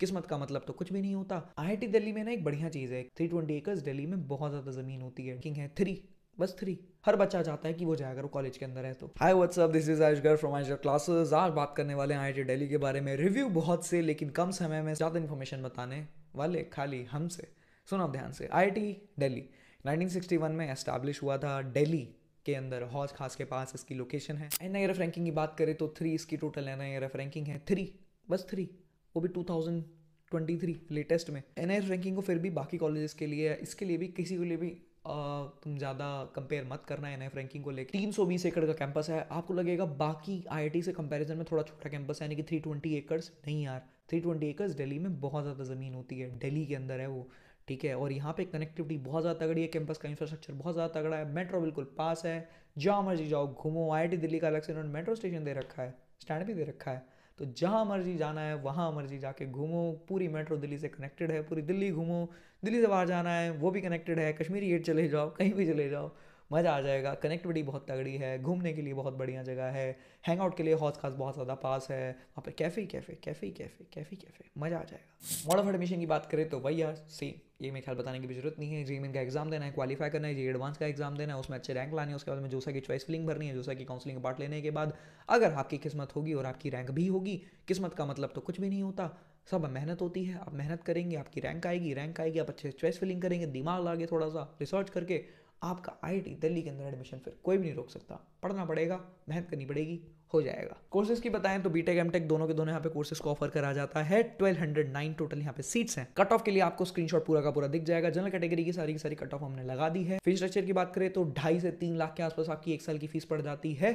किस्मत का मतलब तो कुछ भी नहीं होता आई दिल्ली में ना एक बढ़िया चीज़ है थ्री ट्वेंटी एकर्स दिल्ली में बहुत ज़्यादा ज़मीन होती है किंग है थ्री बस थ्री हर बच्चा चाहता है कि वो जाए अगर वो कॉलेज के अंदर है तो hi what's up this is Ayush from Ayush classes आज बात करने वाले हैं आई दिल्ली के बारे में रिव्यू बहुत से लेकिन कम समय में ज़्यादा इन्फॉर्मेशन बताने वाले खाली हमसे सुनो ध्यान से आई दिल्ली 1961 में एस्टैब्लिश हुआ था दिल्ली के अंदर हौज खास के पास इसकी लोकेशन है एन आई रैंकिंग की बात करें तो थ्री इसकी टोटल एन आई रैंकिंग है थ्री बस थ्री वो भी two thousand twenty three latest में एन आई रैंकिंग को फिर भी बाकी कॉलेजेस के लिए इसके लिए भी किसी के लिए भी आ, तुम ज़्यादा कंपेयर मत करना एन एफ रैंकिंग को लेकर तीन सौ बीस एकड़ का कैंपस है आपको लगेगा बाकी आई आई टी से कंपेरिजन में थोड़ा छोटा कैंपस है यानी कि थ्री ट्वेंटी एकर्स नहीं यार थ्री ट्वेंटी एकर्स डेली में बहुत ज़्यादा ज़मीन होती है डेली के अंदर है वो ठीक है और यहाँ पे कनेक्टिविटी बहुत ज़्यादा तगड़ी है कैंपस का इंफ्रास्ट्रक्चर बहुत ज़्यादा तगड़ा है मेट्रो बिल्कुल पास है जहाँ मर्जी जाओ घूमो आई दिल्ली का अलग से उन्होंने मेट्रो स्टेशन दे रखा है स्टैंड भी दे रखा है तो जहाँ मर्जी जाना है वहाँ मर्जी जाके घूमो पूरी मेट्रो दिल्ली से कनेक्टेड है पूरी दिल्ली घूमो दिल्ली से बाहर जाना है वो भी कनेक्टेड है कश्मीरी गेट चले जाओ कहीं भी चले जाओ मज़ा आ जाएगा कनेक्टिविटी बहुत तगड़ी है घूमने के लिए बहुत बढ़िया जगह है हैंग आउट के लिए हौज खास बहुत ज़्यादा पास है वहाँ पर cafe cafe cafe cafe cafe cafe मज़ा आ जाएगा मॉडल ऑफ एडमिशन की बात करें तो वही यार सेम ये मेरे ख्याल बताने की भी जरूरत नहीं है जी मेन का एग्जाम देना है क्वालीफाई करना है जी एडवांस का एग्जाम देना है उसमें अच्छे रैंक लाने उसके बाद में जोसा की चॉइस फिलिंग भरनी है जोसा की काउंसलिंग का पार्ट लेने के बाद अगर आपकी किस्मत होगी और आपकी रैंक भी होगी किस्मत का मतलब तो कुछ भी नहीं होता सब मेहनत होती है आप मेहनत करेंगे आपकी रैंक आएगी रैंक आएगी आप अच्छे चॉइस फिलिंग करेंगे दिमाग लागे थोड़ा सा रिसर्च करके आपका आई दिल्ली के अंदर एडमिशन फिर कोई भी नहीं रोक सकता पढ़ना पड़ेगा मेहनत करनी पड़ेगी हो जाएगा कोर्सेज की बताएं तो बीटेक एमटेक दोनों के दोनों यहाँ पे कोर्सेज को ऑफर करा जाता है 1209 टोटल यहाँ पे सीट्स हैं कट ऑफ के लिए आपको स्क्रीनशॉट पूरा का पूरा दिख जाएगा जनरल कैटेगरी की सारी की सारी कट ऑफ हमने लगा दी है फीस स्ट्रक्चर की बात करें तो ढाई से तीन लाख के आसपास आपकी एक साल की फीस पड़ जाती है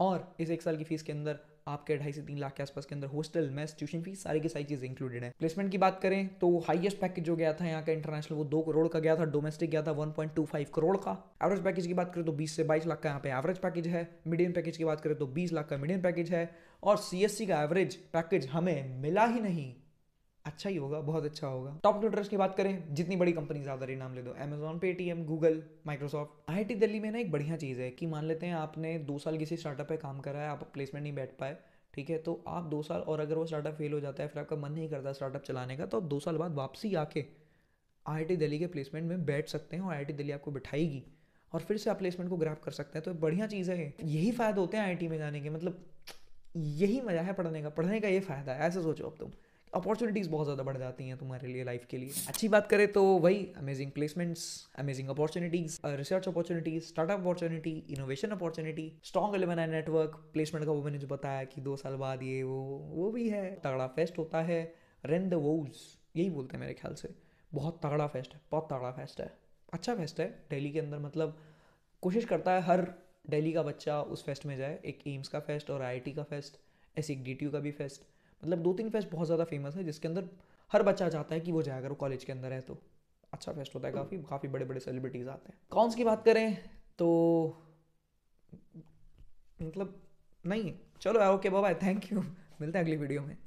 और इस एक साल की फीस के अंदर आपके ढाई से तीन लाख के आसपास के अंदर हॉस्टल मेस ट्यूशन फीस सारी की सारी चीज़ें इंक्लूडेड है प्लेसमेंट की बात करें तो हाइएस्ट पैकेज जो गया था यहाँ का इंटरनेशनल वो दो करोड़ का गया था डोमेस्टिक गया था वन करोड़ का एवरेज पैकेज की बात करें तो बीस से बाईस लाख का यहाँ पे एवरेज पैकेज है मीडियम पैकेज की बात करें तो बीस लाख का मीडियम पैकेज है और सी का एवरेज पैकेज हमें मिला ही नहीं अच्छा ही होगा बहुत अच्छा होगा टॉप ट्यूटर्स की बात करें जितनी बड़ी कंपनी ज्यादा रही नाम ले दो अमेजोन पेटीएम गूगल माइक्रोसॉफ्ट आई दिल्ली में ना एक बढ़िया चीज़ है कि मान लेते हैं आपने दो साल किसी स्टार्टअप पे काम करा है आप प्लेसमेंट नहीं बैठ पाए ठीक है तो आप दो साल और अगर वो स्टार्टअप फेल हो जाता है फिर आपका मन नहीं करता स्टार्टअप चलाने का तो आप दो साल बाद वापसी आके आई दिल्ली के प्लेसमेंट में बैठ सकते हैं और आई दिल्ली आपको बिठाएगी और फिर से आप प्लेसमेंट को ग्राफ कर सकते हैं तो बढ़िया चीज़ है यही फ़ायदे होते हैं आई में जाने के मतलब यही मज़ा है पढ़ने का पढ़ने का ये फ़ायदा है ऐसे सोचो अब तुम अपॉर्चुनिटीज़ बहुत ज़्यादा बढ़ जाती हैं तुम्हारे लिए लाइफ के लिए अच्छी बात करें तो वही amazing placements amazing opportunities research opportunities startup opportunity innovation opportunity strong alumni network placement का वो मैंने जो बताया कि दो साल बाद ये वो वो भी है तगड़ा फेस्ट होता है रेन द वोज यही बोलते हैं मेरे ख्याल से बहुत तगड़ा फेस्ट है बहुत तगड़ा फेस्ट है अच्छा फेस्ट है डेली के अंदर मतलब कोशिश करता है हर डेली का बच्चा उस फेस्ट में जाए एक एम्स का फेस्ट और आई का फेस्ट ऐसे एक डी का भी फेस्ट मतलब दो तीन फेस्ट बहुत ज़्यादा फेमस है जिसके अंदर हर बच्चा चाहता है कि वो जाए अगर वो कॉलेज के अंदर है तो अच्छा फेस्ट होता है काफ़ी काफ़ी बड़े बड़े सेलिब्रिटीज़ आते हैं कॉन्स की बात करें तो मतलब नहीं चलो ओके बाय थैंक यू मिलते हैं अगली वीडियो में